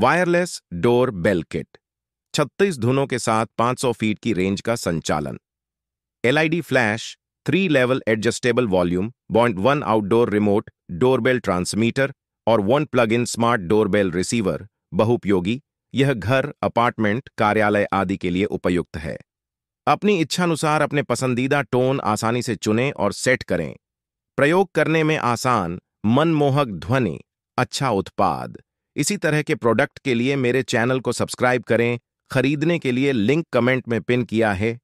wireless door bell kit 36 धुनों के साथ 500 फीट की रेंज का संचालन LED flash three level adjustable volume point one outdoor remote doorbell transmitter और one plug in smart doorbell receiver बहुपयोगी यह घर अपार्टमेंट कार्यालय आदि के लिए उपयुक्त है अपनी इच्छानुसार अपने पसंदीदा टोन आसानी से चुनें और सेट करें प्रयोग करने में आसान मनमोहक ध्वनि अच्छा उत्पाद इसी तरह के प्रोडक्ट के लिए मेरे चैनल को सब्सक्राइब करें खरीदने के लिए लिंक कमेंट में पिन किया है